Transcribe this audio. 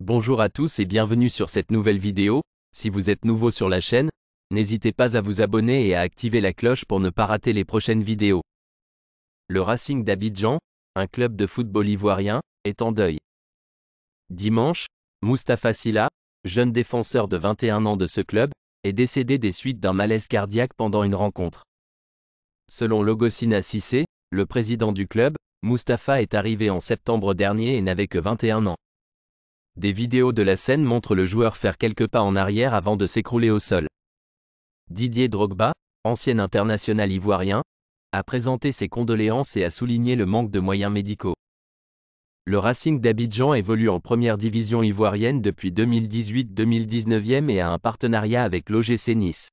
Bonjour à tous et bienvenue sur cette nouvelle vidéo, si vous êtes nouveau sur la chaîne, n'hésitez pas à vous abonner et à activer la cloche pour ne pas rater les prochaines vidéos. Le Racing d'Abidjan, un club de football ivoirien, est en deuil. Dimanche, Mustapha Silla, jeune défenseur de 21 ans de ce club, est décédé des suites d'un malaise cardiaque pendant une rencontre. Selon Logosina Sissé, le président du club, Mustapha est arrivé en septembre dernier et n'avait que 21 ans. Des vidéos de la scène montrent le joueur faire quelques pas en arrière avant de s'écrouler au sol. Didier Drogba, ancien international ivoirien, a présenté ses condoléances et a souligné le manque de moyens médicaux. Le Racing d'Abidjan évolue en première division ivoirienne depuis 2018-2019 et a un partenariat avec l'OGC Nice.